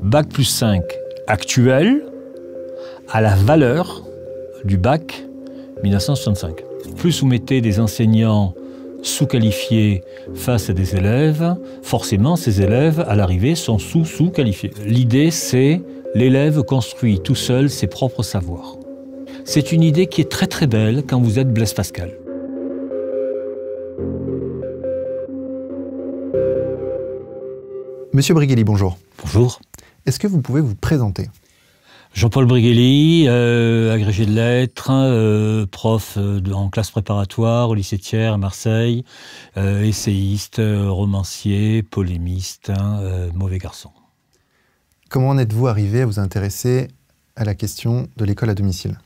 Bac plus 5 actuel à la valeur du bac 1965. Plus vous mettez des enseignants sous-qualifiés face à des élèves, forcément ces élèves à l'arrivée sont sous-sous-qualifiés. L'idée c'est l'élève construit tout seul ses propres savoirs. C'est une idée qui est très très belle quand vous êtes Blaise Pascal. Monsieur Briguelli, bonjour. Bonjour. Est-ce que vous pouvez vous présenter Jean-Paul Brigelli, euh, agrégé de lettres, euh, prof euh, en classe préparatoire au lycée Thiers à Marseille, essayiste, romancier, polémiste, hein, mauvais garçon. Comment en êtes-vous arrivé à vous intéresser à la question de l'école à domicile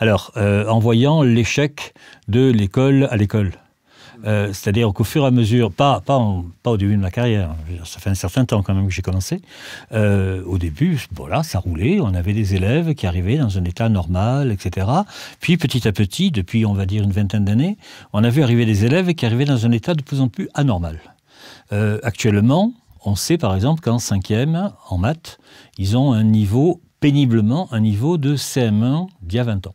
Alors, en voyant l'échec de l'école à l'école. Euh, c'est-à-dire qu'au fur et à mesure, pas, pas, au début de ma carrière, ça fait un certain temps quand même que j'ai commencé. Euh, au début, voilà, ça roulait, on avait des élèves qui arrivaient dans un état normal, etc. Puis petit à petit, depuis on va dire une vingtaine d'années, on a vu arriver des élèves qui arrivaient dans un état de plus en plus anormal. Euh, actuellement, on sait par exemple qu'en 5e, en maths, ils ont un niveau, péniblement, un niveau de CM1 d'il y a 20 ans.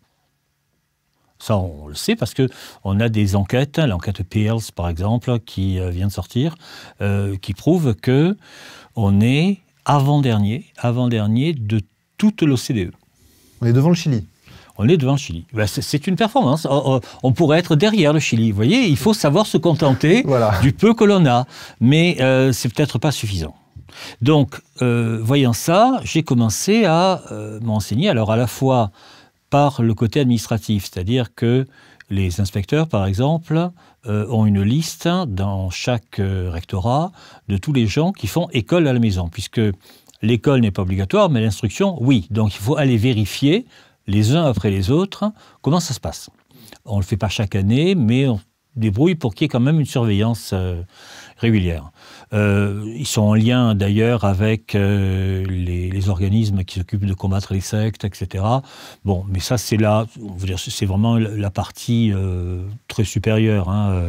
Ça, on le sait parce que on a des enquêtes, hein, l'enquête Peels par exemple, qui euh, vient de sortir, euh, qui prouve que on est avant-dernier, avant-dernier de toute l'OCDE. On est devant le Chili. On est devant le Chili. Bah, c'est une performance. Oh, oh, on pourrait être derrière le Chili. Vous voyez, il faut savoir se contenter du peu que l'on a, mais euh, c'est peut-être pas suffisant. Donc, voyant ça, j'ai commencé à m'enseigner. Alors, à la fois par le côté administratif, c'est-à-dire que les inspecteurs, par exemple, euh, ont une liste dans chaque euh, rectorat de tous les gens qui font école à la maison, puisque l'école n'est pas obligatoire, mais l'instruction, oui. Donc il faut aller vérifier les uns après les autres comment ça se passe. On ne le fait pas chaque année, mais on débrouille pour qu'il y ait quand même une surveillance euh, régulière. Euh, ils sont en lien d'ailleurs avec euh, les, organismes qui s'occupent de combattre les sectes, etc. Bon, mais ça c'est là, c'est vraiment la partie euh, très supérieure. Hein,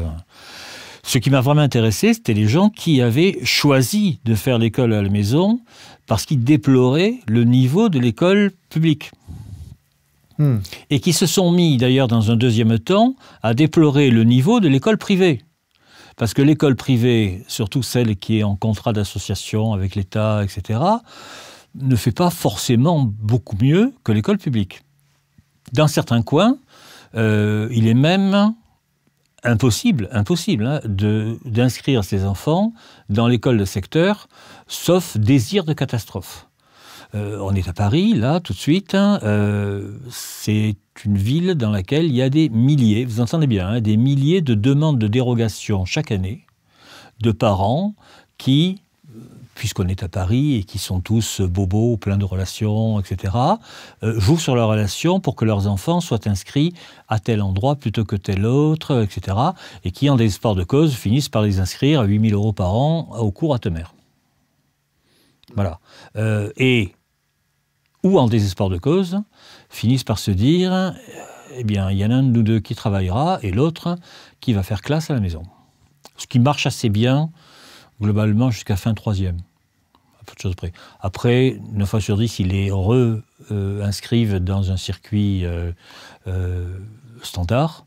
ce qui m'a vraiment intéressé, c'était les gens qui avaient choisi de faire l'école à la maison parce qu'ils déploraient le niveau de l'école publique. Hmm. Et qui se sont mis, d'ailleurs, dans un deuxième temps, à déplorer le niveau de l'école privée. Parce que l'école privée, surtout celle qui est en contrat d'association avec l'État, etc., ne fait pas forcément beaucoup mieux que l'école publique. Dans certains coins, euh, il est même impossible, impossible, hein, d'inscrire ces enfants dans l'école de secteur, sauf désir de catastrophe. Euh, on est à Paris, là, tout de suite. Hein, euh, c'est une ville dans laquelle il y a des milliers, vous entendez bien, hein, des milliers de demandes de dérogation chaque année de parents qui, puisqu'on est à Paris et qui sont tous bobos, pleins de relations, etc., euh, jouent sur leurs relations pour que leurs enfants soient inscrits à tel endroit plutôt que tel autre, etc., et qui, en désespoir de cause, finissent par les inscrire à 8000 euros par an au cours à Temer. Voilà. Euh, et, ou en désespoir de cause, finissent par se dire, eh bien, il y en a un de nous deux qui travaillera et l'autre qui va faire classe à la maison. Ce qui marche assez bien, globalement, jusqu'à fin troisième. de près. Après, 9 fois sur 10, ils les re-inscrivent dans un circuit euh, euh, standard,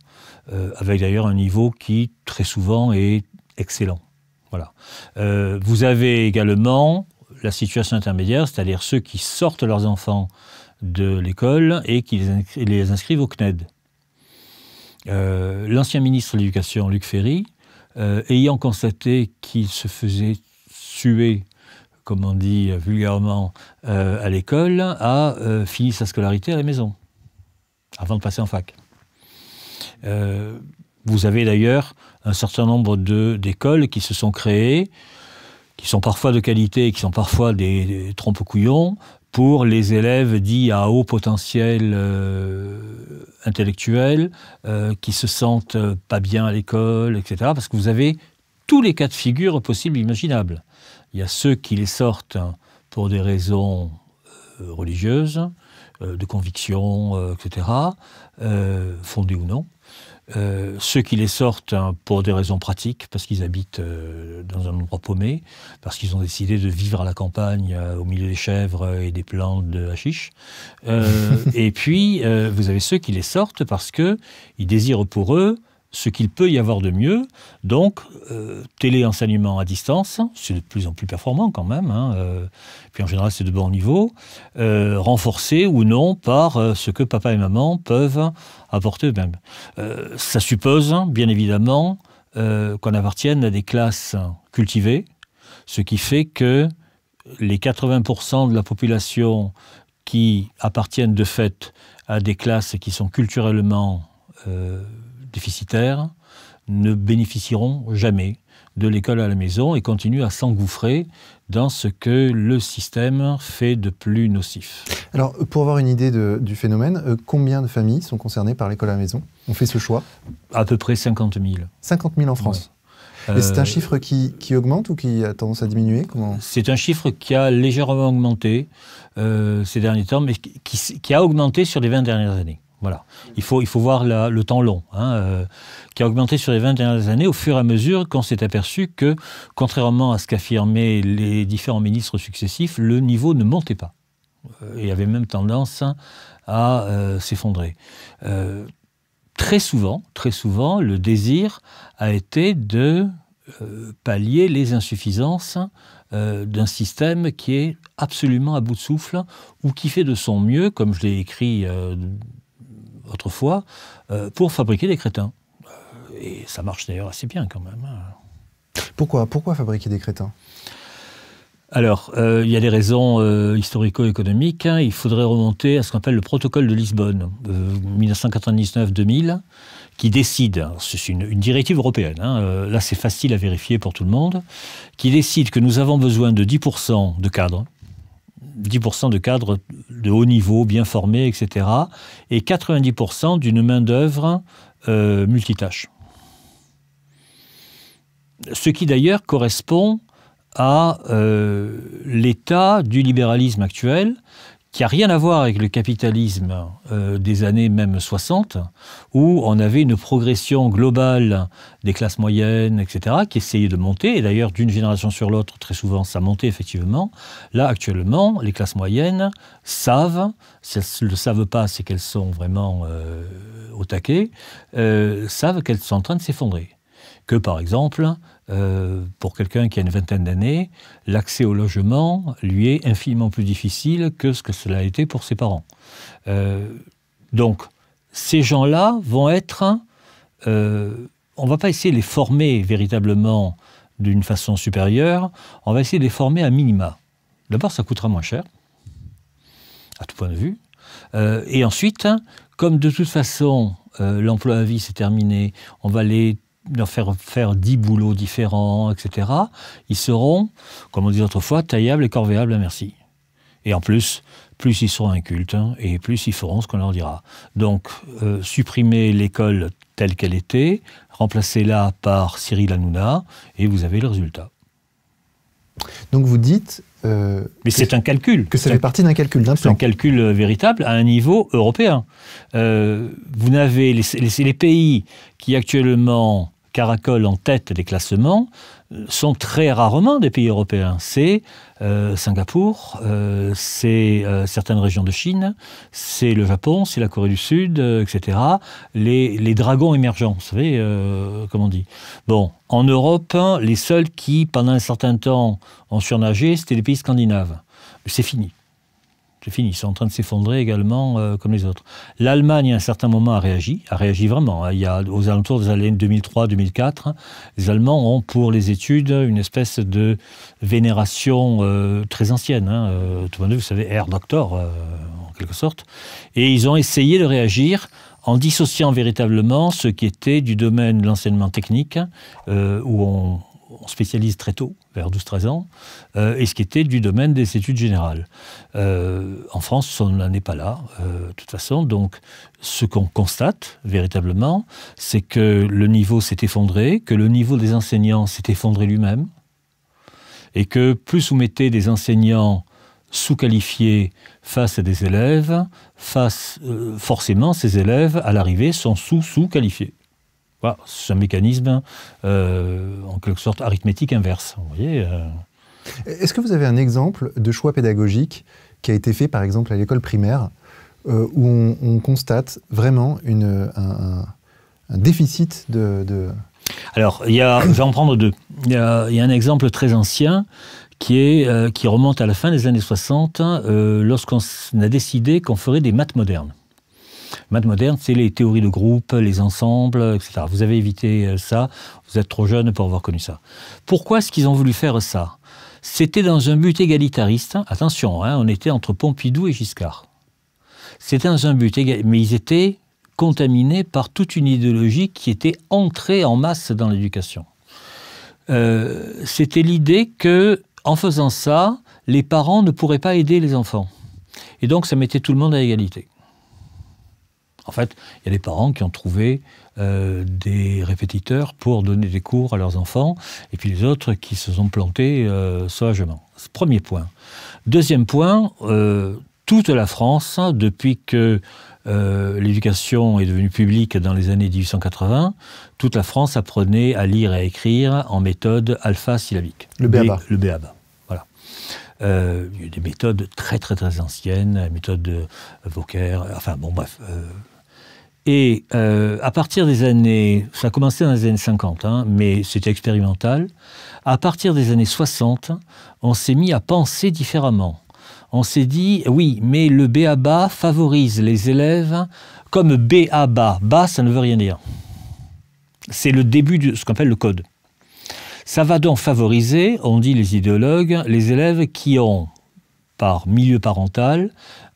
euh, avec d'ailleurs un niveau qui, très souvent, est excellent. Voilà. vous avez également la situation intermédiaire, c'est-à-dire ceux qui sortent leurs enfants de l'école et qui les inscrivent au CNED. Euh, l'ancien ministre de l'Éducation, Luc Ferry, euh, ayant constaté qu'il se faisait suer, comme on dit vulgairement, euh, à l'école, a fini sa scolarité à la maison, avant de passer en fac. vous avez d'ailleurs un certain nombre d'écoles qui se sont créées, qui sont parfois de qualité qui sont parfois des, trompes au couillons pour les élèves dits à haut potentiel euh, intellectuel, euh, qui se sentent pas bien à l'école, etc. Parce que vous avez tous les cas de figure possibles, imaginables. Il y a ceux qui les sortent pour des raisons euh, religieuses, de conviction, etc., fondées ou non. Euh, ceux qui les sortent hein, pour des raisons pratiques, parce qu'ils habitent euh, dans un endroit paumé, parce qu'ils ont décidé de vivre à la campagne, euh, au milieu des chèvres et des plantes de hachiche. et puis, vous avez ceux qui les sortent parce que ils désirent pour eux ce qu'il peut y avoir de mieux. Donc, euh, télé-enseignement à distance, c'est de plus en plus performant quand même. Hein, euh, puis en général, c'est de bon niveau. Euh, renforcé ou non par ce que papa et maman peuvent apporter eux-mêmes. ça suppose, hein, bien évidemment, qu'on appartienne à des classes cultivées, ce qui fait que les 80% de la population qui appartiennent de fait à des classes qui sont culturellement déficitaires ne bénéficieront jamais de l'école à la maison et continuent à s'engouffrer dans ce que le système fait de plus nocif. Alors, pour avoir une idée du phénomène, euh, combien de familles sont concernées par l'école à la maison On fait ce choix À peu près 50 000. 50 000 en France Et c'est un euh, chiffre qui, qui, augmente ou qui a tendance à diminuer C'est un chiffre qui a légèrement augmenté euh, ces derniers temps, mais qui, qui, a augmenté sur les 20 dernières années. Il faut, il faut voir le temps long, hein, euh, qui a augmenté sur les 20 dernières années au fur et à mesure qu'on s'est aperçu que, contrairement à ce qu'affirmaient les différents ministres successifs, le niveau ne montait pas euh, et avait même tendance à euh, s'effondrer. très souvent, très souvent, le désir a été de pallier les insuffisances d'un système qui est absolument à bout de souffle ou qui fait de son mieux, comme je l'ai écrit autrefois euh, pour fabriquer des crétins. Et ça marche d'ailleurs assez bien quand même. Hein. Pourquoi, Pourquoi fabriquer des crétins alors, euh, il y a des raisons euh, historico-économiques. Hein. Il faudrait remonter à ce qu'on appelle le protocole de Lisbonne, 1999-2000, qui décide, hein, c'est une, directive européenne, là c'est facile à vérifier pour tout le monde, qui décide que nous avons besoin de 10% de cadres, 10% de cadres de haut niveau, bien formé, etc. Et 90% d'une main-d'œuvre euh, multitâche. Ce qui d'ailleurs correspond à euh, l'état du libéralisme actuel qui n'a rien à voir avec le capitalisme euh, des années même 60, où on avait une progression globale des classes moyennes, etc., qui essayait de monter, et d'ailleurs d'une génération sur l'autre, très souvent, ça montait effectivement. Là, actuellement, les classes moyennes savent, si elles ne le savent pas, c'est qu'elles sont vraiment euh, au taquet, euh, savent qu'elles sont en train de s'effondrer que par exemple, euh, pour quelqu'un qui a une vingtaine d'années, l'accès au logement lui est infiniment plus difficile que ce que cela a été pour ses parents. Euh, donc, ces gens-là vont être... Euh, on ne va pas essayer de les former véritablement d'une façon supérieure, on va essayer de les former à minima. D'abord, ça coûtera moins cher, à tout point de vue. et ensuite, comme de toute façon, l'emploi à vie s'est terminé, on va les leur faire faire dix boulots différents, etc., ils seront, comme on disait autrefois, taillables et corvéables à merci. Et en plus, plus ils seront incultes hein, et plus ils feront ce qu'on leur dira. Donc, euh, supprimer l'école telle qu'elle était, remplacez-la par Cyril Hanouna et vous avez le résultat. Donc vous dites... Euh, Mais c'est un calcul. Que ça fait partie d'un calcul, d'un C'est un calcul euh, véritable à un niveau européen. Euh, vous n'avez les, pays qui actuellement Caracoles en tête des classements euh, sont très rarement des pays européens. C'est euh, Singapour, euh, c'est certaines régions de Chine, c'est le Japon, c'est la Corée du Sud, etc. Les, dragons émergents, vous savez, comme on dit. Bon, en Europe, les seuls qui, pendant un certain temps, ont surnagé, c'était les pays scandinaves. C'est fini. C'est fini, ils sont en train de s'effondrer également euh, comme les autres. L'Allemagne, à un certain moment, a réagi, a réagi vraiment. Hein. Il y a, aux alentours des années 2003-2004, les Allemands ont pour les études une espèce de vénération euh, très ancienne. Hein. Euh, tout le monde, vous savez, Air Doctor, en quelque sorte. Et ils ont essayé de réagir en dissociant véritablement ce qui était du domaine de l'enseignement technique, où on spécialise très tôt, vers 12-13 ans, euh, et ce qui était du domaine des études générales. Euh, en France, on n'en est pas là, euh, de toute façon. Donc, ce qu'on constate véritablement, c'est que le niveau s'est effondré, que le niveau des enseignants s'est effondré lui-même, et que plus vous mettez des enseignants sous-qualifiés face à des élèves, face, forcément, ces élèves, à l'arrivée, sont sous-sous-qualifiés c'est un mécanisme euh, en quelque sorte arithmétique inverse. voyez euh. Est-ce que vous avez un exemple de choix pédagogique qui a été fait par exemple à l'école primaire euh, où on, constate vraiment une, un, déficit de... Alors, y je vais en prendre deux. Il y, a, un exemple très ancien qui, est, qui remonte à la fin des années 60 lorsqu'on a décidé qu'on ferait des maths modernes. Maths moderne, c'est les théories de groupe, les ensembles, etc. Vous avez évité euh, ça, vous êtes trop jeune pour avoir connu ça. Pourquoi est-ce qu'ils ont voulu faire ça C'était dans un but égalitariste. Attention, hein, on était entre Pompidou et Giscard. C'était dans un but égalitariste, mais ils étaient contaminés par toute une idéologie qui était entrée en masse dans l'éducation. Euh, c'était l'idée que, en faisant ça, les parents ne pourraient pas aider les enfants. Et donc, ça mettait tout le monde à égalité. En fait, il y a des parents qui ont trouvé euh, des répétiteurs pour donner des cours à leurs enfants, et puis les autres qui se sont plantés euh, sauvagement. Premier point. Deuxième point, euh, toute la France, depuis que euh, l'éducation est devenue publique dans les années 1880, toute la France apprenait à lire et à écrire en méthode alpha-syllabique. Le BABA. Le BABA. voilà. il y a des méthodes très très très anciennes, méthode de Vauquer, enfin bon bref, et euh, à partir des années, ça a commencé dans les années 50, hein, mais c'était expérimental, à partir des années 60, on s'est mis à penser différemment. On s'est dit, oui, mais le BABA favorise les élèves comme BABA. BA, ça ne veut rien dire. C'est le début de ce qu'on appelle le code. Ça va donc favoriser, on dit les idéologues, les élèves qui ont, par milieu parental,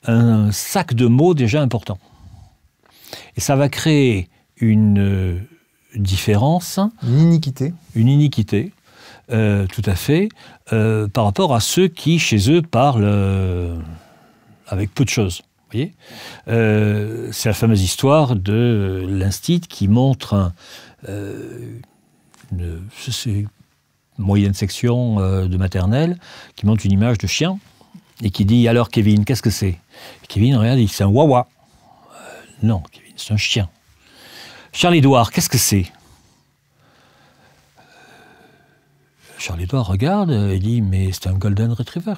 un sac de mots déjà important. Et ça va créer une euh, différence. Une iniquité. Une iniquité, euh, tout à fait, euh, par rapport à ceux qui, chez eux, parlent avec peu de choses. voyez C'est la fameuse histoire de l'Instit qui montre une, moyenne section de maternelle qui montre une image de chien et qui dit Alors, Kevin, qu'est-ce que c'est Kevin, regarde, il dit C'est un wawa. non, Kevin c'est un chien. Charles-Édouard, qu'est-ce que c'est Charles-Édouard regarde et dit Mais c'est un Golden Retriever.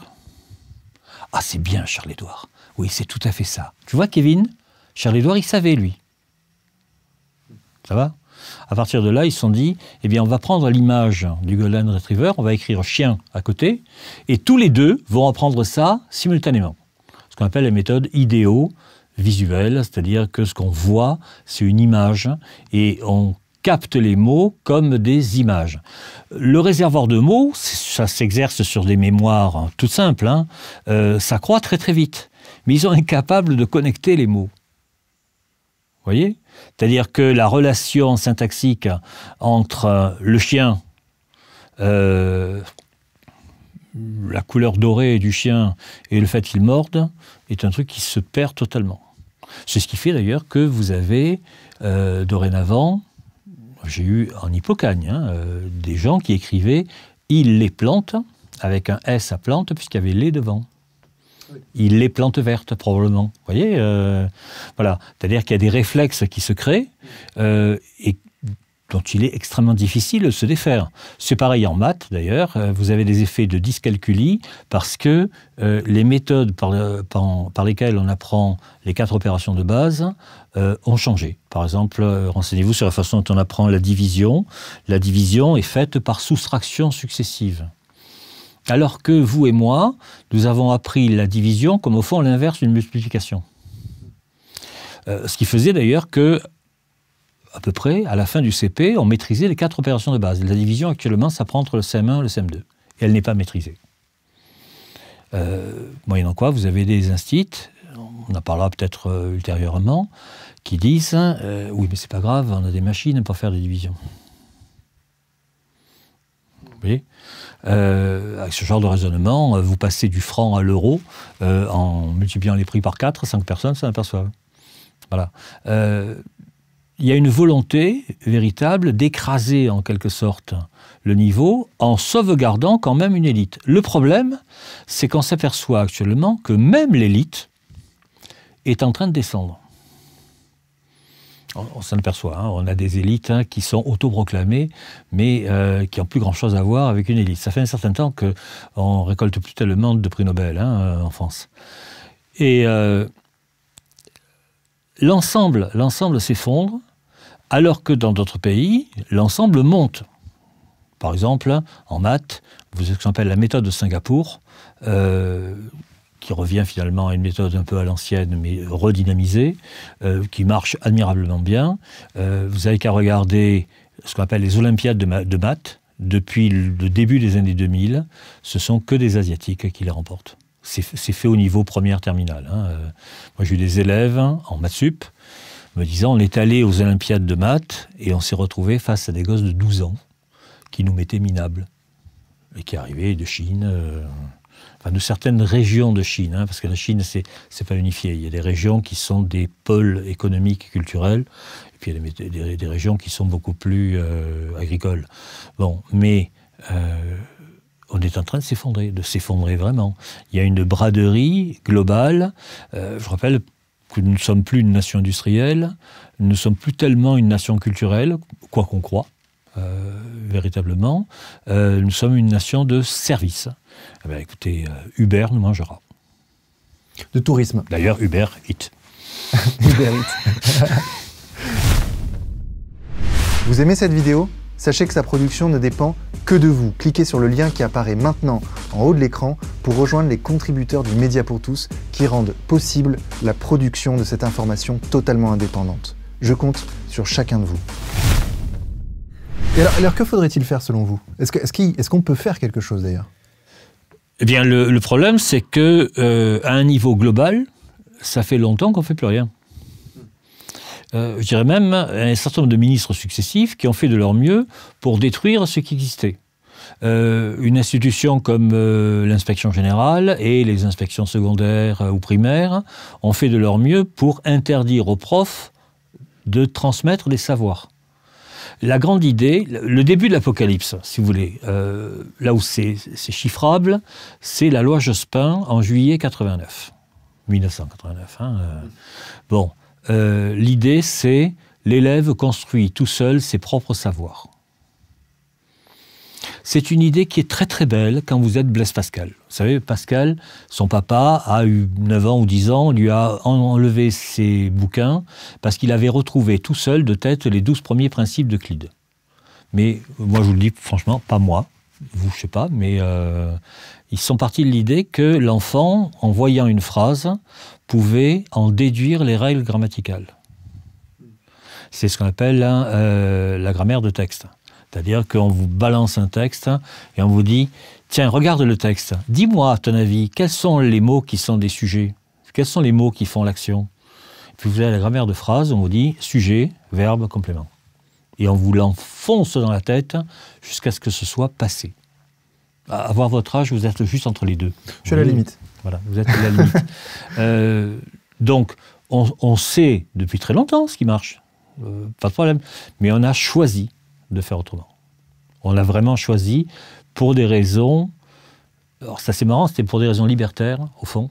Ah, c'est bien, Charles-Édouard. Oui, c'est tout à fait ça. Tu vois, Kevin Charles-Édouard, il savait, lui. Ça va À partir de là, ils se sont dit Eh bien, on va prendre l'image du Golden Retriever, on va écrire chien à côté, et tous les deux vont apprendre ça simultanément. Ce qu'on appelle la méthode IDEO, visuel, c'est-à-dire que ce qu'on voit, c'est une image et on capte les mots comme des images. Le réservoir de mots, ça s'exerce sur des mémoires toutes simples, hein, euh, ça croît très très vite, mais ils sont incapables de connecter les mots. Vous voyez C'est-à-dire que la relation syntaxique entre le chien, euh, la couleur dorée du chien et le fait qu'il morde est un truc qui se perd totalement. C'est ce qui fait d'ailleurs que vous avez euh, dorénavant, j'ai eu en hippocagne, hein, euh, des gens qui écrivaient il les plante avec un S à plante puisqu'il y avait les devant. Il les plante vertes, probablement. voyez euh, Voilà. C'est-à-dire qu'il y a des réflexes qui se créent et dont il est extrêmement difficile de se défaire. C'est pareil en maths d'ailleurs, euh, vous avez des effets de dyscalculie parce que euh, les méthodes par, lesquelles on apprend les quatre opérations de base euh, ont changé. Par exemple, renseignez-vous sur la façon dont on apprend la division. La division est faite par soustraction successive. Alors que vous et moi, nous avons appris la division comme au fond l'inverse d'une multiplication. ce qui faisait d'ailleurs que à peu près, à la fin du CP, on maîtrisait les quatre opérations de base. La division, actuellement, ça prend entre le CM1 et le CM2. Et elle n'est pas maîtrisée. Euh, moyennant quoi, vous avez des instits, on en parlera peut-être euh, ultérieurement, qui disent euh, Oui, mais c'est pas grave, on a des machines pour faire des divisions. Vous voyez Avec ce genre de raisonnement, vous passez du franc à l'euro en multipliant les prix par 4, cinq personnes s'en aperçoivent. Voilà il y a une volonté véritable d'écraser en quelque sorte le niveau en sauvegardant quand même une élite. Le problème, c'est qu'on s'aperçoit actuellement que même l'élite est en train de descendre. On, s'en aperçoit, hein. on a des élites hein, qui sont autoproclamées, mais euh, qui n'ont plus grand-chose à voir avec une élite. Ça fait un certain temps qu'on récolte plus tellement de prix Nobel hein, euh, en France. Et euh, l'ensemble s'effondre, alors que dans d'autres pays, l'ensemble monte. Par exemple, en maths, vous avez ce qu'on appelle la méthode de Singapour, euh, qui revient finalement à une méthode un peu à l'ancienne, mais redynamisée, euh, qui marche admirablement bien. Euh, vous n'avez qu'à regarder ce qu'on appelle les Olympiades de, maths. Depuis le début des années 2000, ce sont que des Asiatiques qui les remportent. C'est fait au niveau première terminale. Hein. Moi, j'ai eu des élèves en maths sup me disant on est allé aux Olympiades de maths et on s'est retrouvé face à des gosses de 12 ans qui nous mettaient minables et qui arrivaient de Chine, euh, enfin de certaines régions de Chine, hein, parce que la Chine c'est c'est pas unifié. Il y a des régions qui sont des pôles économiques et culturels, et puis il y a des, régions qui sont beaucoup plus euh, agricoles. Bon, mais euh, on est en train de s'effondrer, de s'effondrer vraiment. Il y a une braderie globale. je rappelle, nous ne sommes plus une nation industrielle, nous ne sommes plus tellement une nation culturelle, quoi qu'on croit, euh, véritablement. Euh, nous sommes une nation de service. Eh écoutez, euh, Uber nous mangera. De tourisme. D'ailleurs, Uber it Uber Vous aimez cette vidéo Sachez que sa production ne dépend que de vous. Cliquez sur le lien qui apparaît maintenant en haut de l'écran pour rejoindre les contributeurs du Média pour tous qui rendent possible la production de cette information totalement indépendante. Je compte sur chacun de vous. Et alors, que faudrait-il faire selon vous Est-ce qu'on peut faire quelque chose d'ailleurs Eh bien, le, problème, c'est que euh, un niveau global, ça fait longtemps qu'on fait plus rien. Euh, je dirais même un certain nombre de ministres successifs qui ont fait de leur mieux pour détruire ce qui existait. Euh, une institution comme euh, l'inspection générale et les inspections secondaires ou primaires ont fait de leur mieux pour interdire aux profs de transmettre des savoirs la grande idée, le début de l'apocalypse, si vous voulez, là où c'est chiffrable, c'est la loi Jospin en juillet 89. 1989. Hein, bon, euh, l'idée c'est l'élève construit tout seul ses propres savoirs. C'est une idée qui est très très belle quand vous êtes Blaise Pascal. Vous savez, Pascal, son papa a eu 9 ans ou 10 ans, lui a enlevé ses bouquins parce qu'il avait retrouvé tout seul de tête les 12 premiers principes de Clyde. Mais moi je vous le dis franchement, pas moi, vous je sais pas, mais euh, ils sont partis de l'idée que l'enfant, en voyant une phrase, pouvez en déduire les règles grammaticales. C'est ce qu'on appelle euh, la grammaire de texte. C'est-à-dire qu'on vous balance un texte et on vous dit, tiens, regarde le texte, dis-moi à ton avis, quels sont les mots qui sont des sujets Quels sont les mots qui font l'action Puis vous avez la grammaire de phrase, on vous dit sujet, verbe, complément. Et on vous l'enfonce dans la tête jusqu'à ce que ce soit passé. avoir votre âge, vous êtes juste entre les deux. Je suis à la limite. Voilà, vous êtes à la euh, donc, on, sait depuis très longtemps ce qui marche, euh, pas de problème. Mais on a choisi de faire autrement. On a vraiment choisi pour des raisons. Alors, ça, c'est marrant, c'était pour des raisons libertaires, au fond.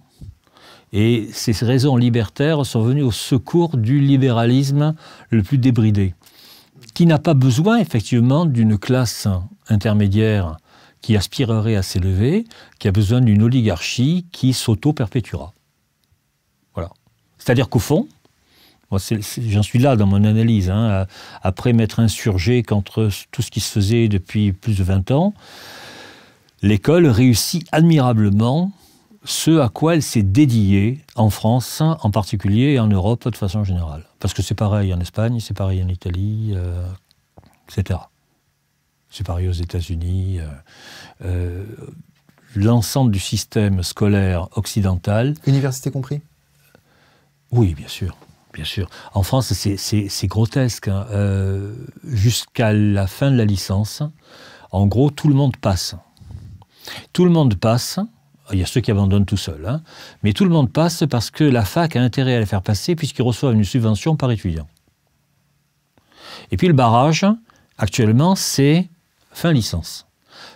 Et ces raisons libertaires sont venues au secours du libéralisme le plus débridé, qui n'a pas besoin effectivement d'une classe intermédiaire qui aspirerait à s'élever, qui a besoin d'une oligarchie qui s'auto-perpétuera. Voilà. C'est-à-dire qu'au fond, j'en suis là dans mon analyse, hein, après m'être insurgé contre tout ce qui se faisait depuis plus de 20 ans, l'école réussit admirablement ce à quoi elle s'est dédiée en France en particulier et en Europe de façon générale. Parce que c'est pareil en Espagne, c'est pareil en Italie, euh, etc. C'est pareil aux États-Unis. Euh, euh, l'ensemble du système scolaire occidental. Université compris Oui, bien sûr. Bien sûr. En France, c'est grotesque. Hein. Euh, jusqu'à la fin de la licence, en gros, tout le monde passe. Tout le monde passe. Il y a ceux qui abandonnent tout seuls, hein. mais tout le monde passe parce que la fac a intérêt à les faire passer puisqu'ils reçoivent une subvention par étudiant. Et puis le barrage, actuellement, c'est Fin licence.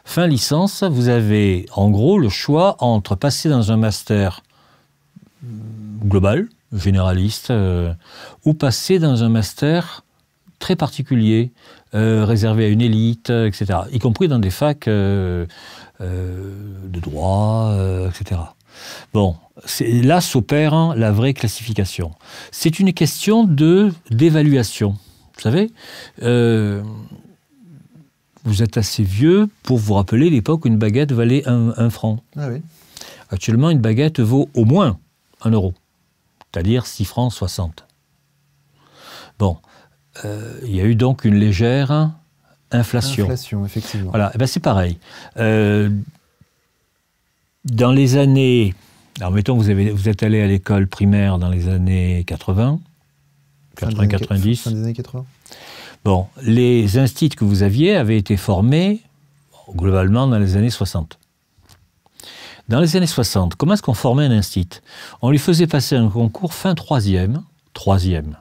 Fin licence, vous avez en gros le choix entre passer dans un master mm, global, généraliste, euh, ou passer dans un master très particulier, euh, réservé à une élite, euh, etc. Y compris dans des facs de droit, etc. Bon, là s'opère hein, la vraie classification. C'est une question de d'évaluation. Vous savez, vous êtes assez vieux pour vous rappeler l'époque où une baguette valait un, franc. Ah Actuellement, une baguette vaut au moins un euro, c'est-à-dire 6 francs 60. Bon, euh, il y a eu donc une légère inflation. Inflation, effectivement. Voilà, eh ben, c'est pareil. Euh, dans les années... Alors, mettons, vous, avez, vous êtes allé à l'école primaire dans les années 80, 80, 90. années 80. Bon, les instituts que vous aviez avaient été formés globalement dans les années 60. Dans les années 60, comment est-ce qu'on formait un instit On lui faisait passer un concours fin troisième, troisième,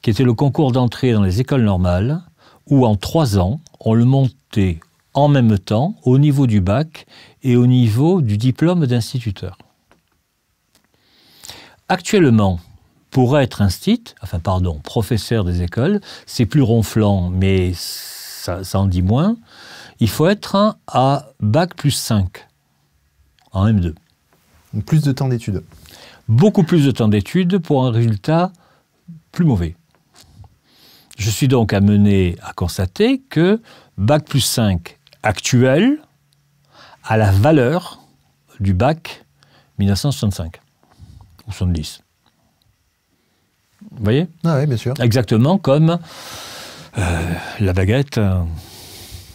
qui était le concours d'entrée dans les écoles normales, où en trois ans, on le montait en même temps au niveau du bac et au niveau du diplôme d'instituteur. Actuellement, pour être instite, enfin pardon, professeur des écoles, c'est plus ronflant, mais ça, en dit moins, il faut être à bac plus 5 en M2. plus de temps d'études. Beaucoup plus de temps d'études pour un résultat plus mauvais. Je suis donc amené à constater que bac plus 5 actuel a la valeur du bac 1965 ou 70. Vous voyez ah Oui, bien sûr. Exactement comme euh, la baguette. Euh,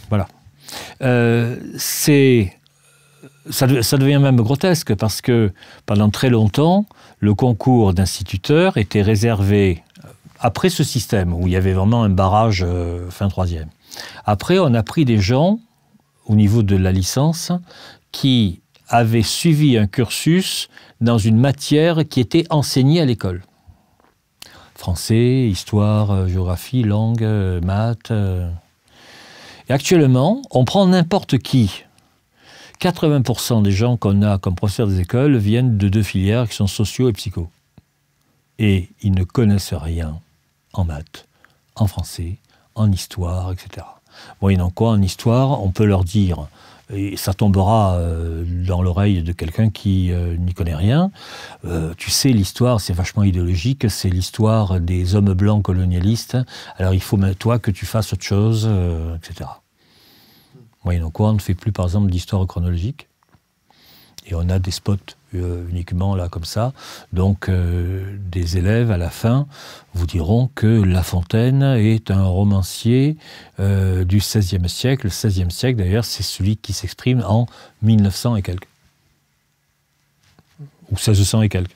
voilà. Euh, c'est. Ça, ça, devient même grotesque parce que pendant très longtemps, le concours d'instituteurs était réservé, après ce système où il y avait vraiment un barrage fin troisième, après on a pris des gens au niveau de la licence qui avaient suivi un cursus dans une matière qui était enseignée à l'école français, histoire, euh, géographie, langue, euh, maths. Euh. Et actuellement, on prend n'importe qui. 80% des gens qu'on a comme professeurs des écoles viennent de deux filières qui sont sociaux et psycho. Et ils ne connaissent rien en maths, en français, en histoire, etc. Voyez quoi En histoire, on peut leur dire et ça tombera euh, dans l'oreille de quelqu'un qui euh, n'y connaît rien. Euh, tu sais, l'histoire, c'est vachement idéologique, c'est l'histoire des hommes blancs colonialistes, alors il faut, toi, que tu fasses autre chose, etc. quoi On ne fait plus, par exemple, d'histoire chronologique. Et on a des spots euh, uniquement là comme ça. Donc euh, des élèves à la fin vous diront que La Fontaine est un romancier euh, du XVIe siècle. Le XVIe siècle d'ailleurs c'est celui qui s'exprime en 1900 et quelques. Ou 1600 et quelques.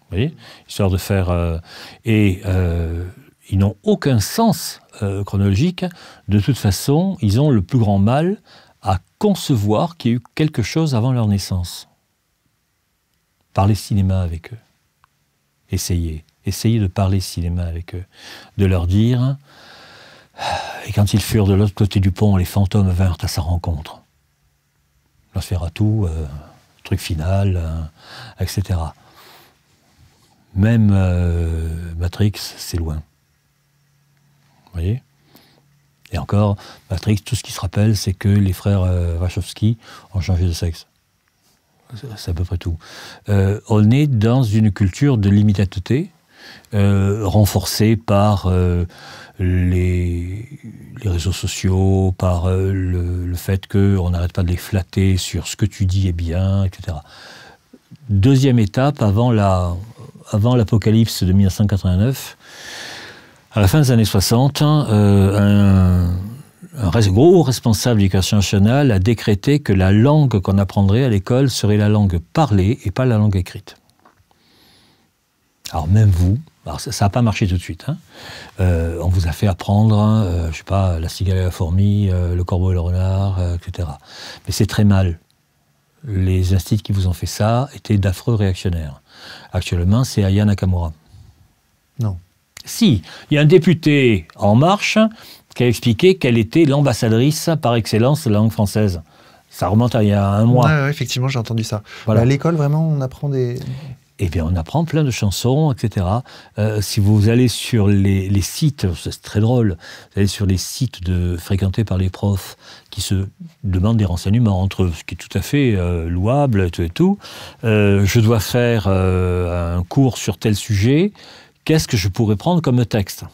Vous voyez Histoire de faire... et ils n'ont aucun sens chronologique. De toute façon, ils ont le plus grand mal à concevoir qu'il y ait eu quelque chose avant leur naissance. Parler cinéma avec eux. Essayez. Essayez de parler cinéma avec eux. De leur dire. Et quand ils furent de l'autre côté du pont, les fantômes vinrent à sa rencontre. à tout. Euh, truc final, euh, etc. Même euh, Matrix, c'est loin. Vous voyez Et encore, Matrix, tout ce qui se rappelle, c'est que les frères Wachowski ont changé de sexe c'est à peu près tout. Euh, on est dans une culture de l'imitateté, euh, renforcée par euh, les, réseaux sociaux, par le, le, fait qu'on n'arrête pas de les flatter sur ce que tu dis est bien, etc. Deuxième étape, avant la, avant l'apocalypse de 1989, à la fin des années 60, un un gros responsable de l'éducation nationale a décrété que la langue qu'on apprendrait à l'école serait la langue parlée et pas la langue écrite. Alors même vous, ça n'a pas marché tout de suite. Hein. Euh, on vous a fait apprendre, hein, euh, je sais pas, la cigale et la fourmi, euh, le corbeau et le renard, etc. Mais c'est très mal. Les instituts qui vous ont fait ça étaient d'affreux réactionnaires. Actuellement, c'est Aya Nakamura. Non. Si, il y a un député En Marche qui a expliqué qu'elle était l'ambassadrice par excellence de la langue française. Ça remonte à il y a un mois. effectivement, j'ai entendu ça. À l'école, vraiment, on apprend des... Eh bien, on apprend plein de chansons, etc. Euh, si vous allez sur les, sites, c'est très drôle, vous allez sur les sites de, fréquentés par les profs qui se demandent des renseignements entre eux, ce qui est tout à fait euh, louable tout. Et tout. Euh, je dois faire un cours sur tel sujet, qu'est-ce que je pourrais prendre comme texte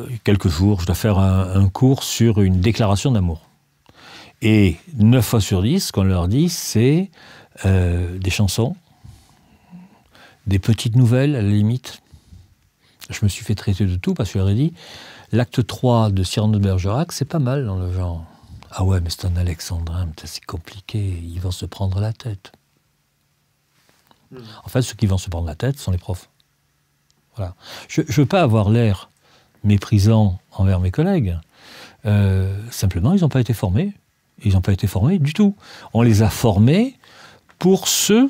euh, quelques jours, je dois faire un, cours sur une déclaration d'amour. Et 9 fois sur 10, ce qu'on leur dit, c'est euh, des chansons, des petites nouvelles à la limite. Je me suis fait traiter de tout parce que j'aurais dit l'acte 3 de Cyrano de Bergerac, c'est pas mal dans le genre. Ah ouais, mais c'est un alexandrin, c'est compliqué, ils vont se prendre la tête. Hmm. En fait, ceux qui vont se prendre la tête sont les profs. Voilà. Je ne veux pas avoir l'air méprisant envers mes collègues. Euh, simplement, ils n'ont pas été formés. Ils n'ont pas été formés du tout. On les a formés pour ce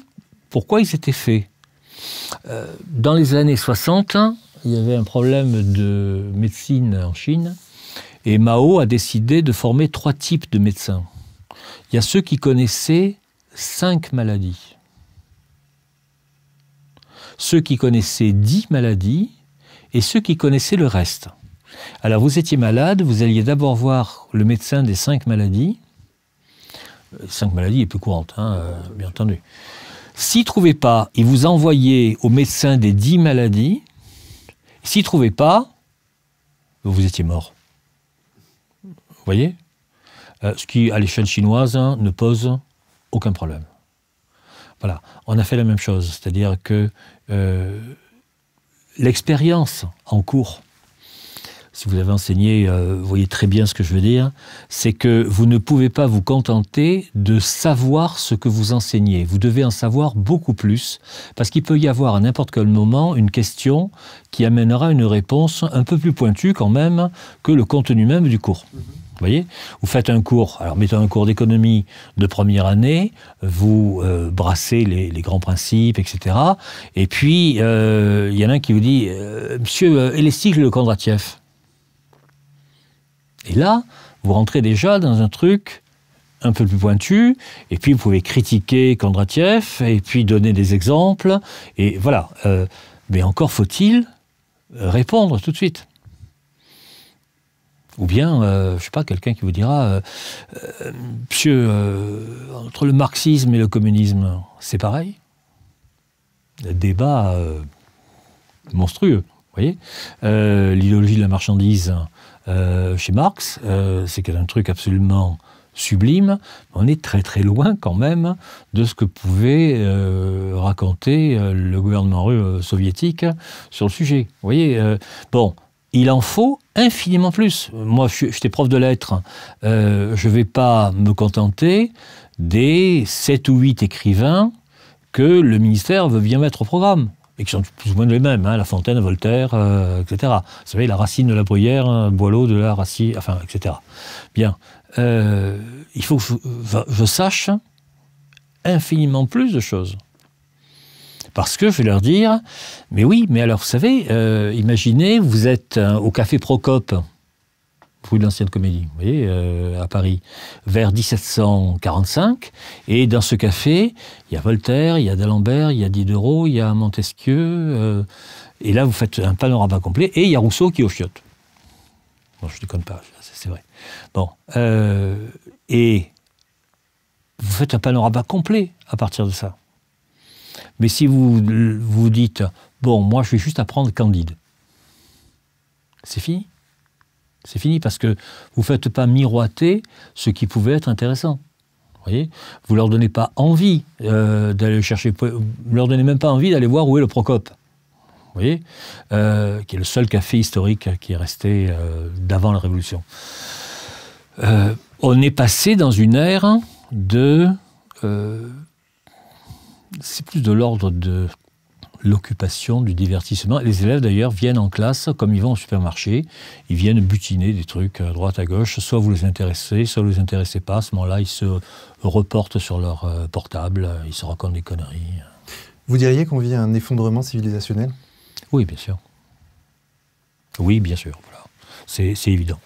pourquoi ils étaient faits. Euh, dans les années 60, il y avait un problème de médecine en Chine, et Mao a décidé de former trois types de médecins. Il y a ceux qui connaissaient cinq maladies, ceux qui connaissaient dix maladies, et ceux qui connaissaient le reste. Alors vous étiez malade, vous alliez d'abord voir le médecin des cinq maladies. Euh, cinq maladies est plus courante, hein, euh, bien entendu. S'il ne trouvait pas, il vous envoyait au médecin des dix maladies. S'il ne trouvait pas, vous étiez mort. Vous voyez euh, Ce qui, à l'échelle chinoise, hein, ne pose aucun problème. Voilà, on a fait la même chose, c'est-à-dire que l'expérience en cours, si vous avez enseigné, euh, vous voyez très bien ce que je veux dire, c'est que vous ne pouvez pas vous contenter de savoir ce que vous enseignez. Vous devez en savoir beaucoup plus, parce qu'il peut y avoir à n'importe quel moment une question qui amènera une réponse un peu plus pointue quand même que le contenu même du cours. Mhm. Vous faites un cours, alors mettons un cours d'économie de première année, vous euh, brassez les, grands principes, etc. Et puis, euh, il y en a un qui vous dit euh, Monsieur, et le Kondratiev Et là, vous rentrez déjà dans un truc un peu plus pointu, et puis vous pouvez critiquer Kondratiev, et puis donner des exemples, et voilà. mais encore faut-il répondre tout de suite. Ou bien, euh, je ne sais pas, quelqu'un qui vous dira, euh, euh, monsieur, entre le marxisme et le communisme, c'est pareil Débat monstrueux, vous voyez L'idéologie de la marchandise chez Marx, c'est un truc absolument sublime, on est très très loin quand même de ce que pouvait raconter le gouvernement soviétique sur le sujet. Vous voyez, bon, il en faut infiniment plus. Moi, j'étais prof de lettres, euh, je ne vais pas me contenter des 7 ou 8 écrivains que le ministère veut bien mettre au programme. Et qui sont plus ou moins les mêmes, hein, La Fontaine, Voltaire, euh, etc. Vous savez, la racine de la bruyère, hein, Boileau de la racine, enfin, etc. Bien. Euh, il faut que je sache infiniment plus de choses. Parce que je vais leur dire, mais oui, mais alors vous savez, euh, imaginez, vous êtes euh, au café Procope, rue de l'Ancienne Comédie, vous voyez, euh, à Paris, vers 1745. Et dans ce café, il y a Voltaire, il y a D'Alembert, il y a Diderot, il y a Montesquieu. et là, vous faites un panorama complet. Et il y a Rousseau qui est au fiotte. Bon, je ne déconne pas, c'est vrai. Bon. et vous faites un panorama complet à partir de ça. Mais si vous vous dites, bon, moi je vais juste apprendre Candide, c'est fini. C'est fini parce que vous ne faites pas miroiter ce qui pouvait être intéressant. Vous voyez Vous leur donnez pas envie euh, d'aller chercher, vous leur donnez même pas envie d'aller voir où est le Procope. Vous voyez euh, Qui est le seul café historique qui est resté euh, d'avant la Révolution. on est passé dans une ère de c'est plus de l'ordre de l'occupation, du divertissement. Les élèves d'ailleurs viennent en classe comme ils vont au supermarché, ils viennent butiner des trucs à droite à gauche, soit vous les intéressez, soit vous les intéressez pas, à ce moment-là ils se reportent sur leur euh, portable, ils se racontent des conneries. Vous diriez qu'on vit un effondrement civilisationnel Oui, bien sûr. Oui, bien sûr, voilà. C'est évident.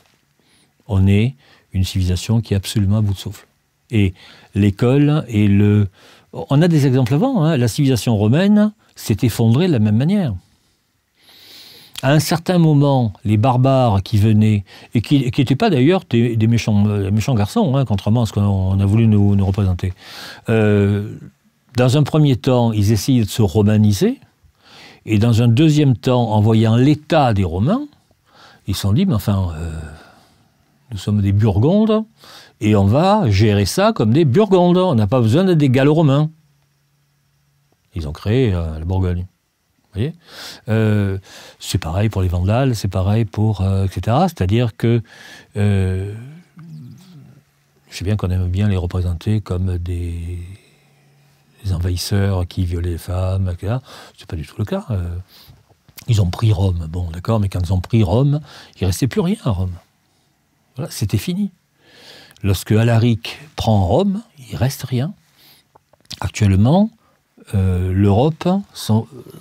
On est une civilisation qui est absolument à bout de souffle. Et l'école est le, on a des exemples avant. Hein. La civilisation romaine s'est effondrée de la même manière. À un certain moment, les barbares qui venaient, et qui n'étaient pas d'ailleurs des, méchants, garçons, hein, contrairement à ce qu'on a voulu nous, représenter, euh, dans un premier temps, ils essayaient de se romaniser, et dans un deuxième temps, en voyant l'état des Romains, ils se sont dit, mais enfin, euh, nous sommes des Burgondes, et on va gérer ça comme des Burgondes. On n'a pas besoin d'être des Gallo-Romains. Ils ont créé euh, la Bourgogne. Euh, c'est pareil pour les Vandales, c'est pareil pour euh, etc. C'est-à-dire que euh, je sais bien qu'on aime bien les représenter comme des, envahisseurs qui violaient les femmes, etc. C'est pas du tout le cas. ils ont pris Rome, bon, d'accord, mais quand ils ont pris Rome, il restait plus rien à Rome. Voilà, c'était fini. Lorsque Alaric prend Rome, il reste rien. Actuellement, euh, l'Europe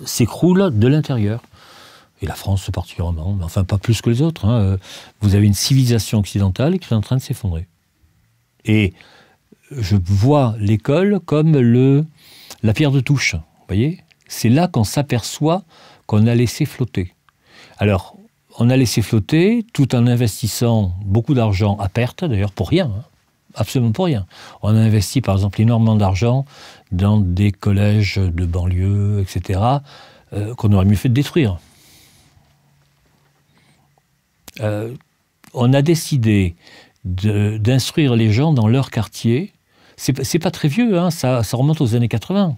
s'écroule de l'intérieur. Et la France particulièrement, mais enfin pas plus que les autres. Hein. Euh, vous avez une civilisation occidentale qui est en train de s'effondrer. Et je vois l'école comme la pierre de touche. voyez C'est là qu'on s'aperçoit qu'on a laissé flotter. Alors, on a laissé flotter tout en investissant beaucoup d'argent à perte, d'ailleurs pour rien, hein. absolument pour rien. On a investi par exemple énormément d'argent dans des collèges de banlieue, etc., euh, qu'on aurait mieux fait de détruire. Euh, on a décidé d'instruire les gens dans leur quartier. C'est pas très vieux, hein, ça, ça remonte aux années 80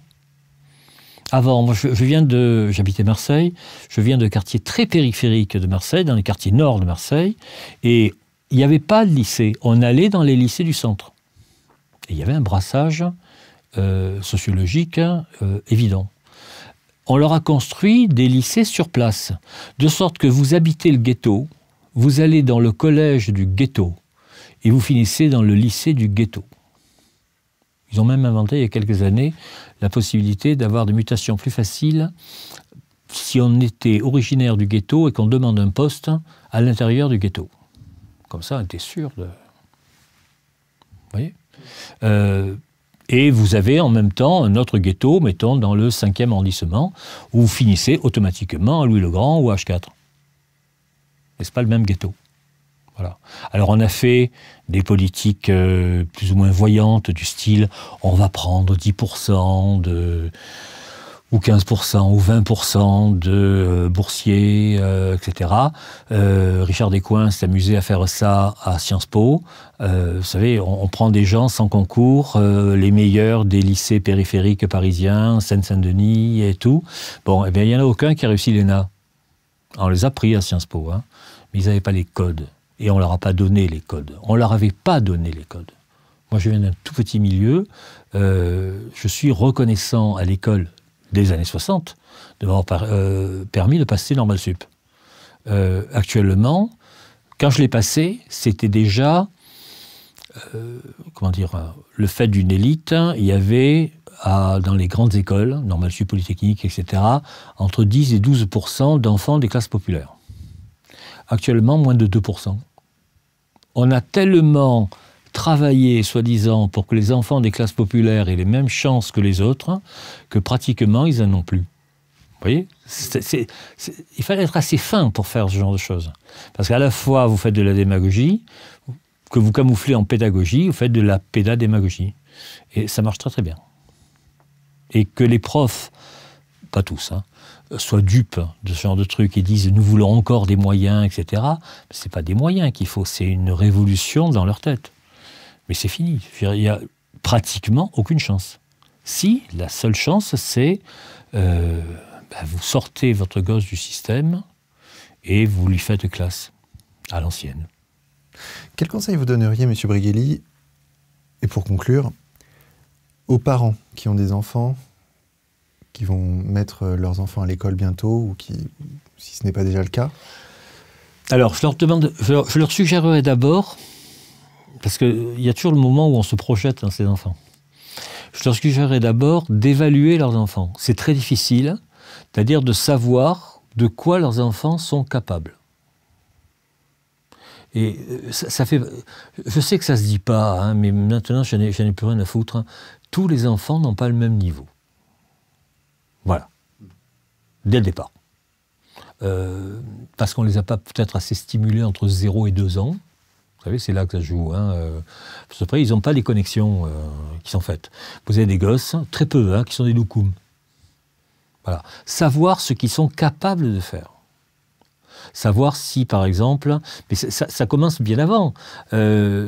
avant. je, viens de, j'habitais Marseille, je viens de quartier très périphériques de Marseille, dans les quartiers nord de Marseille, et il n'y avait pas de lycée. On allait dans les lycées du centre. Et il y avait un brassage euh, sociologique hein, euh, évident. On leur a construit des lycées sur place, de sorte que vous habitez le ghetto, vous allez dans le collège du ghetto, et vous finissez dans le lycée du ghetto. Ils ont même inventé il y a quelques années la possibilité d'avoir des mutations plus faciles si on était originaire du ghetto et qu'on demande un poste à l'intérieur du ghetto. Comme ça, on était sûr de. Vous voyez euh, Et vous avez en même temps un autre ghetto, mettons, dans le cinquième e arrondissement, où vous finissez automatiquement à Louis-le-Grand ou H4. nest ce pas le même ghetto. Alors on a fait des politiques euh, plus ou moins voyantes du style on va prendre 10% de ou 15% ou 20% de euh, boursiers, euh, etc. Richard Descoings s'est amusé à faire ça à Sciences Po. vous savez, on, prend des gens sans concours, les meilleurs des lycées périphériques parisiens, Seine-Saint-Denis et tout. Bon, eh bien, il n'y en a aucun qui a réussi l'ENA. On les a pris à Sciences Po, hein. mais ils n'avaient pas les codes. Et on leur a pas donné les codes. On leur avait pas donné les codes. Moi, je viens d'un tout petit milieu. Euh, je suis reconnaissant à l'école des années 60 de m'avoir permis de passer normal sup. Euh, actuellement, quand je l'ai passé, c'était déjà euh, comment dire le fait d'une élite. Hein. Il y avait dans les grandes écoles, normal sup, polytechnique, etc., entre 10 et 12 d'enfants des classes populaires. Actuellement, moins de 2 on a tellement travaillé, soi-disant, pour que les enfants des classes populaires aient les mêmes chances que les autres, que pratiquement, ils en ont plus. Vous voyez Il fallait être assez fin pour faire ce genre de choses. Parce qu'à la fois, vous faites de la démagogie, que vous camouflez en pédagogie, vous faites de la pédadémagogie. Et ça marche très très bien. Et que les profs, pas tous, hein, soient dupes de ce genre de trucs et disent nous voulons encore des moyens, etc. Ce n'est pas des moyens qu'il faut, c'est une révolution dans leur tête. Mais c'est fini. Il n'y a pratiquement aucune chance. Si, la seule chance, c'est euh, bah, vous sortez votre gosse du système et vous lui faites classe à l'ancienne. Quel conseil vous donneriez, Monsieur Brighelli, et pour conclure, aux parents qui ont des enfants qui vont mettre euh, leurs enfants à l'école bientôt, ou qui, si ce n'est pas déjà le cas Alors, je leur, demande, suggérerais d'abord, parce qu'il y a toujours le moment où on se projette dans ses enfants. Je leur suggérerais d'abord d'évaluer leurs enfants. C'est très difficile, c'est-à-dire de savoir de quoi leurs enfants sont capables. Et euh, ça, fait. Je sais que ça se dit pas, hein, mais maintenant, je n'ai plus rien à foutre. Hein. Tous les enfants n'ont pas le même niveau. Voilà. Dès le départ. Euh, parce qu'on ne les a pas peut-être assez stimulés entre 0 et 2 ans. Vous savez, c'est là que ça joue. Hein, euh. ils n'ont pas les connexions euh, qui sont faites. Vous avez des gosses, très peu, hein, qui sont des loukoums. Voilà. Savoir ce qu'ils sont capables de faire. Savoir si, par exemple, mais ça, commence bien avant,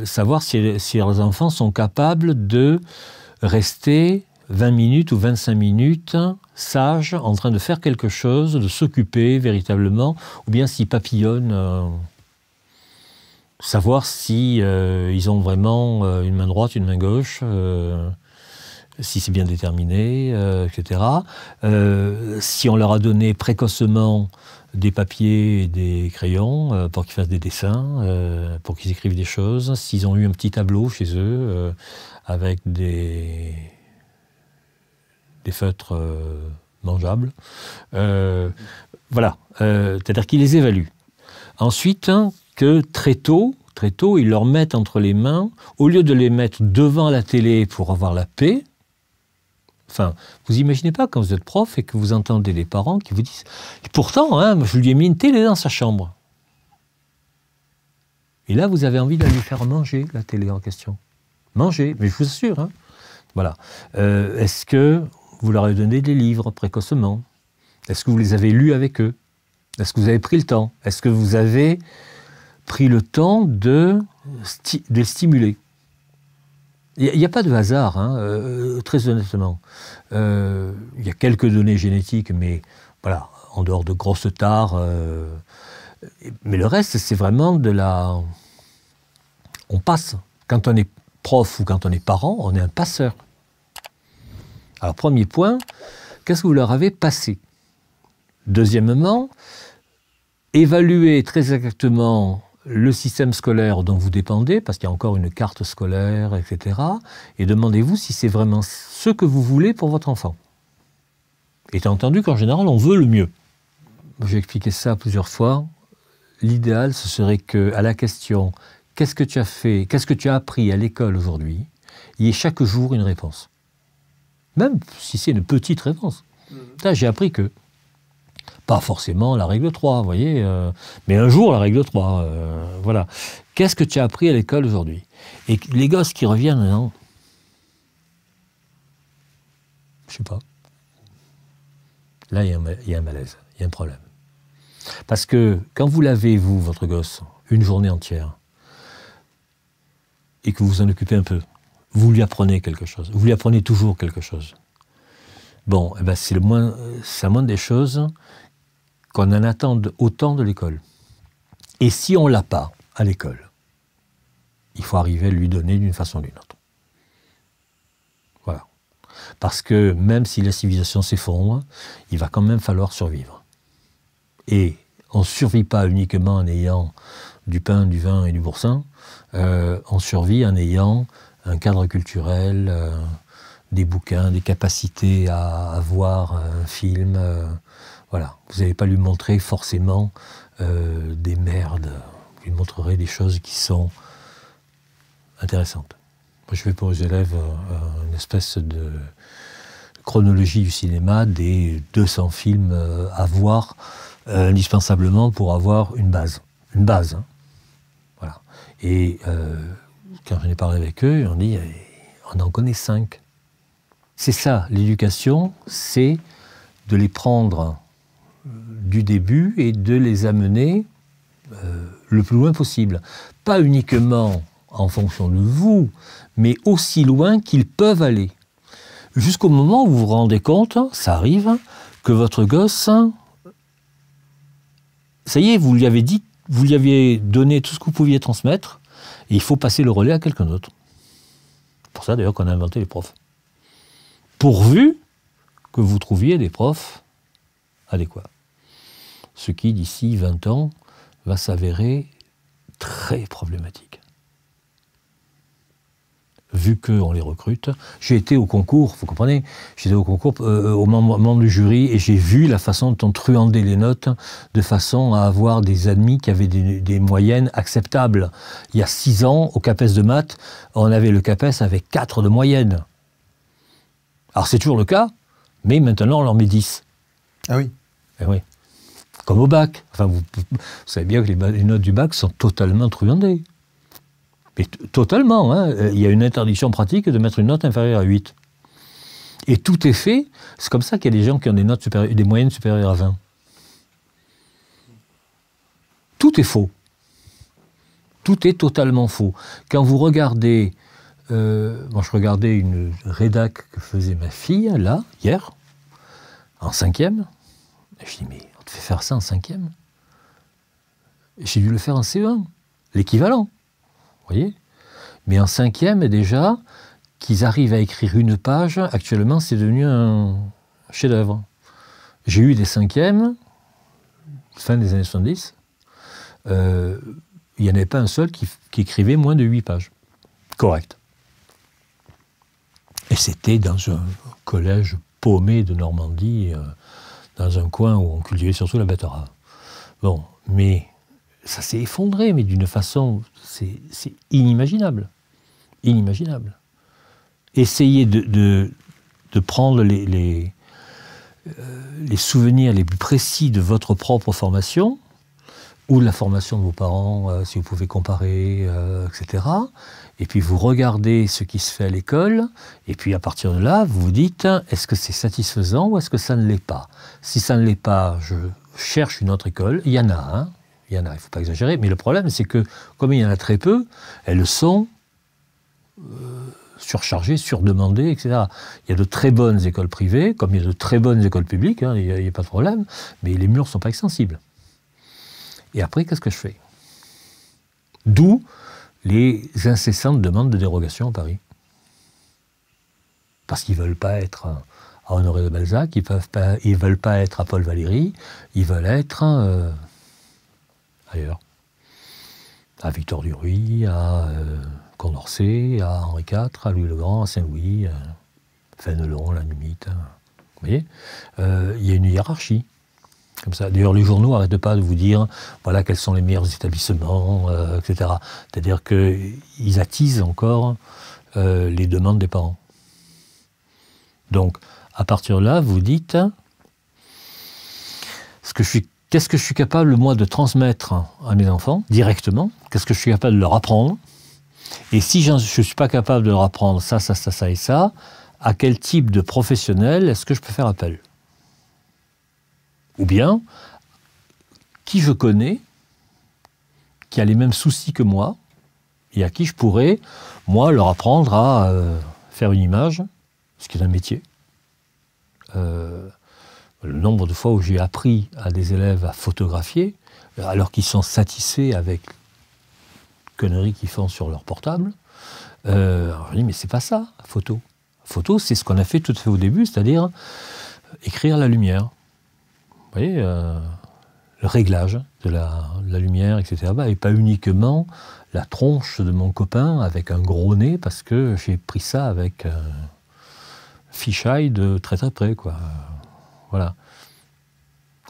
savoir si, si leurs enfants sont capables de rester 20 minutes ou 25 minutes sage en train de faire quelque chose, de s'occuper véritablement, ou bien s'ils papillonnent, euh, savoir si euh, ils ont vraiment euh, une main droite, une main gauche, si c'est bien déterminé, etc. si on leur a donné précocement des papiers et des crayons pour qu'ils fassent des dessins, pour qu'ils écrivent des choses, s'ils ont eu un petit tableau chez eux avec des feutres euh, mangeables. Euh, voilà, euh, c'est-à-dire qu'ils les évalue. Ensuite, que très tôt, très tôt, ils leur mettent entre les mains, au lieu de les mettre devant la télé pour avoir la paix, Enfin, vous imaginez pas quand vous êtes prof et que vous entendez les parents qui vous disent Pourtant, hein, je lui ai mis une télé dans sa chambre. Et là, vous avez envie de lui faire manger la télé en question. Manger, mais je vous assure. Hein. Voilà. Est-ce que vous leur avez donné des livres précocement. Est-ce que vous les avez lus avec eux Est-ce que vous avez pris le temps Est-ce que vous avez pris le temps de, les stimuler Il n'y a, pas de hasard, hein, euh, euh, très honnêtement. Euh, il y a quelques données génétiques, mais voilà, en dehors de grosses tares. mais le reste, c'est vraiment de la. On passe. Quand on est prof ou quand on est parent, on est un passeur. Alors, premier point, qu'est-ce que vous leur avez passé Deuxièmement, évaluez très exactement le système scolaire dont vous dépendez, parce qu'il y a encore une carte scolaire, etc. Et demandez-vous si c'est vraiment ce que vous voulez pour votre enfant. Étant entendu qu'en général, on veut le mieux. J'ai expliqué ça plusieurs fois. L'idéal, ce serait que, à la question Qu'est-ce que tu as fait Qu'est-ce que tu as appris à l'école aujourd'hui il y ait chaque jour une réponse même si c'est une petite réponse. Mm-hmm. J'ai appris que, pas forcément la règle 3, vous voyez, euh, mais un jour la règle 3, euh, voilà. Qu'est-ce que tu as appris à l'école aujourd'hui Et les gosses qui reviennent, non Je sais pas. Là, il y, a un malaise, il y a un problème. Parce que quand vous l'avez, vous, votre gosse, une journée entière, et que vous vous en occupez un peu, vous lui apprenez quelque chose. Vous lui apprenez toujours quelque chose. Bon, eh ben c'est le moins, la moindre des choses qu'on en attend autant de l'école. Et si on l'a pas à l'école, il faut arriver à lui donner d'une façon ou d'une autre. Voilà. Parce que même si la civilisation s'effondre, il va quand même falloir survivre. Et on ne survit pas uniquement en ayant du pain, du vin et du boursin, euh, on survit en ayant un cadre culturel, euh, des bouquins, des capacités à, voir euh, un film. Euh, voilà, vous n'allez pas lui montrer forcément des merdes. Vous lui montrerez des choses qui sont intéressantes. Moi, je fais pour les élèves une espèce de chronologie du cinéma des 200 films à voir indispensablement pour avoir une base. Une base. Hein. Voilà. Et quand j'en ai parlé avec eux, on dit euh, on en connaît cinq. C'est ça, l'éducation, c'est de les prendre euh, du début et de les amener euh, le plus loin possible. Pas uniquement en fonction de vous, mais aussi loin qu'ils peuvent aller. Jusqu'au moment où vous vous rendez compte, ça arrive, que votre gosse, ça y est, vous lui avez dit, vous lui avez donné tout ce que vous pouviez transmettre, il faut passer le relais à quelqu'un d'autre. C'est pour ça d'ailleurs qu'on a inventé les profs. Pourvu que vous trouviez des profs adéquats. Ce qui, d'ici 20 ans, va s'avérer très problématique vu qu'on les recrute. J'ai été au concours, vous comprenez J'étais au concours, euh, au moment du jury, et j'ai vu la façon dont on truandait les notes de façon à avoir des admis qui avaient des, moyennes acceptables. Il y a six ans, au CAPES de maths, on avait le CAPES avec quatre de moyenne. Alors c'est toujours le cas, mais maintenant on en met dix. Ah oui eh oui. Comme au bac. Enfin, vous, savez bien que les notes du bac sont totalement truandées. Mais totalement, hein. euh, il y a une interdiction pratique de mettre une note inférieure à 8. Et tout est fait, c'est comme ça qu'il y a des gens qui ont des, notes des moyennes supérieures à 20. Tout est faux. Tout est totalement faux. Quand vous regardez, euh, moi je regardais une rédac que faisait ma fille, là, hier, en cinquième, et je dis, mais on te fait faire ça en cinquième J'ai dû le faire en CE1, l'équivalent. Mais en cinquième, déjà, qu'ils arrivent à écrire une page, actuellement, c'est devenu un chef-d'œuvre. J'ai eu des cinquièmes, fin des années 70, euh, il n'y en avait pas un seul qui, écrivait moins de huit pages. Correct. Et c'était dans un collège paumé de Normandie, euh, dans un coin où on cultivait surtout la betterave. Bon, mais ça s'est effondré, mais d'une façon, c'est inimaginable. Inimaginable. Essayez de, de, prendre les, euh, les, souvenirs les plus précis de votre propre formation, ou de la formation de vos parents, euh, si vous pouvez comparer, euh, etc. Et puis vous regardez ce qui se fait à l'école, et puis à partir de là, vous vous dites, est-ce que c'est satisfaisant ou est-ce que ça ne l'est pas Si ça ne l'est pas, je cherche une autre école, il y en a, hein, il y en a, il ne faut pas exagérer, mais le problème c'est que comme il y en a très peu, elles sont euh, surchargées, surdemandées, etc. Il y a de très bonnes écoles privées, comme il y a de très bonnes écoles publiques, hein, il n'y a, pas de problème, mais les murs ne sont pas extensibles. Et après, qu'est-ce que je fais D'où les incessantes demandes de dérogation à Paris. Parce qu'ils ne veulent pas être à Honoré de Balzac, ils ne veulent pas être à Paul Valéry, ils veulent être... Euh, ailleurs. À Victor Duruy, à euh, Condorcet, à Henri IV, à Louis le Grand, à Saint-Louis, à euh, Fénelon, la limite. Euh, vous voyez Il y a une hiérarchie. Comme ça. D'ailleurs, les journaux n'arrêtent pas de vous dire voilà quels sont les meilleurs établissements, etc. C'est-à-dire qu'ils attisent encore les demandes des parents. Donc, à partir de là, vous dites ce que je suis qu'est-ce que je suis capable, moi, de transmettre à mes enfants directement Qu'est-ce que je suis capable de leur apprendre Et si je ne suis pas capable de leur apprendre ça, ça, ça, ça et ça, à quel type de professionnel est-ce que je peux faire appel Ou bien, qui je connais, qui a les mêmes soucis que moi, et à qui je pourrais, moi, leur apprendre à euh, faire une image, ce qui est un métier. Euh, le nombre de fois où j'ai appris à des élèves à photographier, euh, alors qu'ils sont satisfaits avec conneries qu'ils font sur leur portable, euh, je me dis mais c'est pas ça, photo. Photo, c'est ce qu'on a fait tout de fait au début, c'est-à-dire euh, écrire la lumière. Vous voyez, le réglage de la, lumière, etc. Bah, et pas uniquement la tronche de mon copain avec un gros nez, parce que j'ai pris ça avec un de très très près, quoi. Voilà.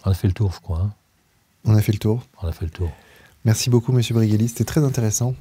On a fait le tour, je crois. Hein. On a fait le tour. On a fait le tour. Merci beaucoup, Monsieur Brigelli. C'était très intéressant.